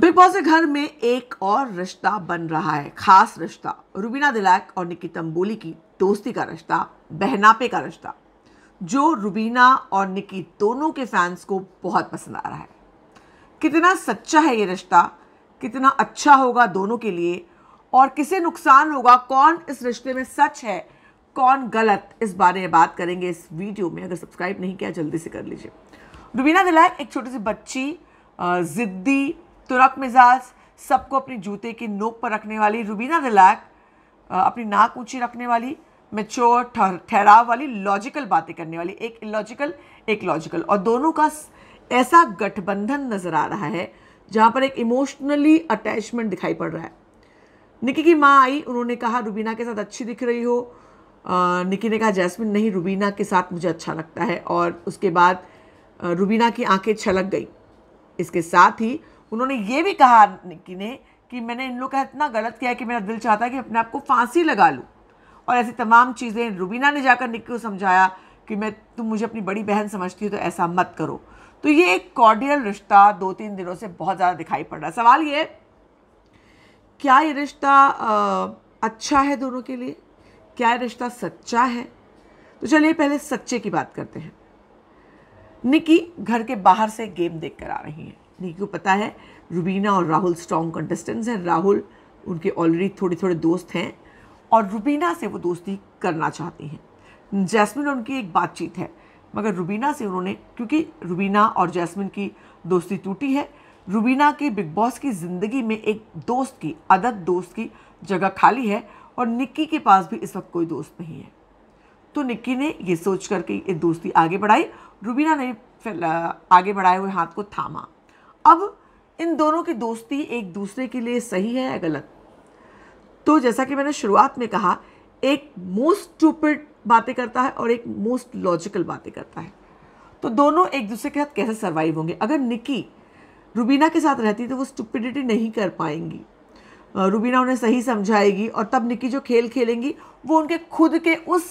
big boss के घर में एक और रिश्ता बन रहा है खास रिश्ता रुबीना दिलैक और निकी तंबोली की दोस्ती का रिश्ता बहनापे का रिश्ता जो रुबीना और निकी दोनों के फैंस को बहुत पसंद आ रहा है कितना सच्चा है ये रिश्ता कितना अच्छा होगा दोनों के लिए और किसे नुकसान होगा कौन इस रिश्ते में सच है कौन गलत इस बारे में बात करेंगे इस वीडियो में अगर सब्सक्राइब नहीं किया जल्दी से कर लीजिए रुबीना दिलैक एक छोटी सी बच्ची ज़िद्दी तुरक मिजाज सबको अपने जूते की नोक पर रखने वाली रुबीना दिलैक अपनी नाक ऊंची रखने वाली मेच्योर ठहराव वाली लॉजिकल बातें करने वाली एक इलॉजिकल एक लॉजिकल और दोनों का ऐसा गठबंधन नज़र आ रहा है जहाँ पर एक इमोशनली अटैचमेंट दिखाई पड़ रहा है निकी की माँ आई उन्होंने कहा रुबीना के साथ अच्छी दिख रही हो निकी ने कहा जैस्मिन नहीं रुबीना के साथ मुझे अच्छा लगता है और उसके बाद रुबीना की आंखें छलक गई इसके साथ ही उन्होंने ये भी कहा कि ने कि मैंने इन लोग का इतना गलत किया कि मेरा दिल चाहता है कि अपने आप को फांसी लगा लूँ और ऐसी तमाम चीज़ें रुबीना ने जाकर निक्की को समझाया कि मैं तुम मुझे अपनी बड़ी बहन समझती हो तो ऐसा मत करो तो ये एक कॉर्डियल रिश्ता दो तीन दिनों से बहुत ज़्यादा दिखाई पड़ रहा है सवाल ये क्या ये रिश्ता अच्छा है दोनों के लिए क्या रिश्ता सच्चा है तो चलिए पहले सच्चे की बात करते हैं निकी घर के बाहर से गेम देखकर आ रही हैं अपनी को पता है रुबीना और राहुल स्ट्रॉन्ग कंटेस्टेंट्स हैं राहुल उनके ऑलरेडी थोड़े थोड़े दोस्त हैं और रुबीना से वो दोस्ती करना चाहती हैं जैस्मिन और उनकी एक बातचीत है मगर रुबीना से उन्होंने क्योंकि रुबीना और जैस्मिन की दोस्ती टूटी है रुबीना के बिग बॉस की ज़िंदगी में एक दोस्त की अदद दोस्त की जगह खाली है और निक्की के पास भी इस वक्त कोई दोस्त नहीं है तो निक्की ने ये सोच करके ये दोस्ती आगे बढ़ाई रुबीना ने आगे बढ़ाए हुए हाथ को थामा अब इन दोनों की दोस्ती एक दूसरे के लिए सही है या गलत तो जैसा कि मैंने शुरुआत में कहा एक मोस्ट स्टूपिड बातें करता है और एक मोस्ट लॉजिकल बातें करता है तो दोनों एक दूसरे के साथ कैसे सर्वाइव होंगे अगर निकी रुबीना के साथ रहती तो वो स्टुपिडिटी नहीं कर पाएंगी रुबीना उन्हें सही समझाएगी और तब निकी जो खेल खेलेंगी वो उनके खुद के उस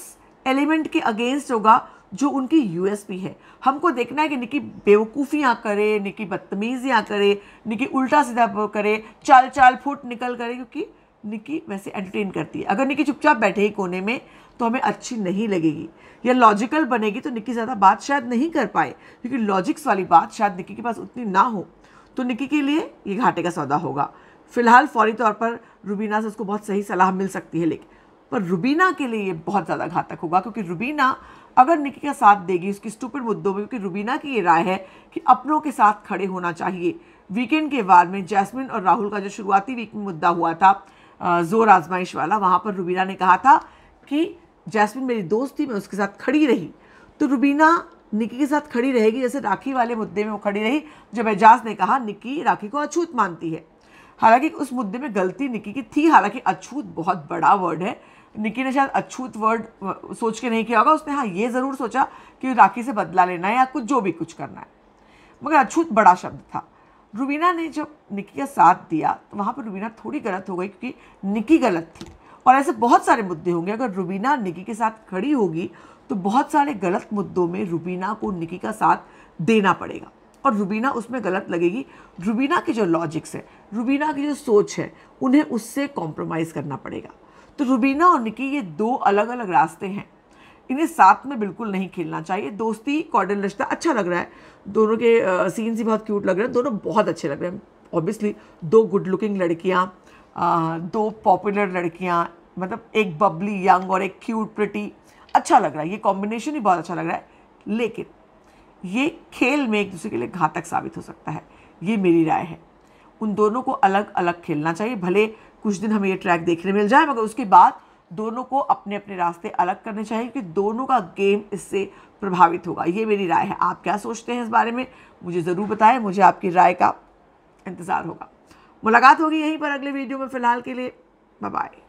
एलिमेंट के अगेंस्ट होगा जो उनकी यूएसपी है हमको देखना है कि निकी बेवकूफ़ियाँ करे निकी बदतमीज़ियाँ करे निकी उल्टा सीधा करे चाल चाल फुट निकल करे क्योंकि निकी वैसे एंटरटेन करती है अगर निकी चुपचाप बैठे ही कोने में तो हमें अच्छी नहीं लगेगी या लॉजिकल बनेगी तो निकी ज़्यादा बात शायद नहीं कर पाए क्योंकि लॉजिक्स वाली बात शायद निकी के पास उतनी ना हो तो निकी के लिए ये घाटे का सौदा होगा फिलहाल फौरी तौर पर रूबीना से उसको बहुत सही सलाह मिल सकती है लेकिन पर रुबीना के लिए ये बहुत ज़्यादा घातक होगा क्योंकि रुबीना अगर निकी का साथ देगी उसकी स्टूपिड मुद्दों में क्योंकि रुबीना की ये राय है कि अपनों के साथ खड़े होना चाहिए वीकेंड के बाद में जैस्मिन और राहुल का जो शुरुआती वीक में मुद्दा हुआ था जोर आजमाइश वाला वहाँ पर रुबीना ने कहा था कि जैस्मिन मेरी दोस्त थी मैं उसके साथ खड़ी रही तो रुबीना निकी के साथ खड़ी रहेगी जैसे राखी वाले मुद्दे में वो खड़ी रही जब एजाज ने कहा निकी राखी को अछूत मानती है हालांकि उस मुद्दे में गलती निकी की थी हालांकि अछूत बहुत बड़ा वर्ड है निकी ने शायद अछूत वर्ड सोच के नहीं किया होगा उसने हाँ ये ज़रूर सोचा कि राखी से बदला लेना है या कुछ जो भी कुछ करना है मगर अछूत बड़ा शब्द था रुबीना ने जब निकी का साथ दिया तो वहाँ पर रुबीना थोड़ी गलत हो गई क्योंकि निकी गलत थी और ऐसे बहुत सारे मुद्दे होंगे अगर रुबीना निकी के साथ खड़ी होगी तो बहुत सारे गलत मुद्दों में रुबीना को निकी का साथ देना पड़ेगा और रुबीना उसमें गलत लगेगी रुबीना की जो लॉजिक्स है रुबीना की जो सोच है उन्हें उससे कॉम्प्रोमाइज़ करना पड़ेगा तो रुबीना और निकी ये दो अलग अलग रास्ते हैं इन्हें साथ में बिल्कुल नहीं खेलना चाहिए दोस्ती कॉर्डन रिश्ता अच्छा लग रहा है दोनों के सीन्स ही बहुत क्यूट लग रहे हैं दोनों बहुत अच्छे लग रहे हैं ऑब्वियसली दो गुड लुकिंग लड़कियाँ दो पॉपुलर लड़कियाँ मतलब एक बबली यंग और एक क्यूट प्रिटी अच्छा लग रहा है ये कॉम्बिनेशन ही बहुत अच्छा लग रहा है लेकिन ये खेल में एक दूसरे के लिए घातक साबित हो सकता है ये मेरी राय है उन दोनों को अलग अलग खेलना चाहिए भले कुछ दिन हमें ये ट्रैक देखने मिल जाए मगर उसके बाद दोनों को अपने अपने रास्ते अलग करने चाहिए क्योंकि दोनों का गेम इससे प्रभावित होगा ये मेरी राय है आप क्या सोचते हैं इस बारे में मुझे ज़रूर बताएं मुझे आपकी राय का इंतज़ार होगा मुलाकात होगी यहीं पर अगले वीडियो में फ़िलहाल के लिए बाय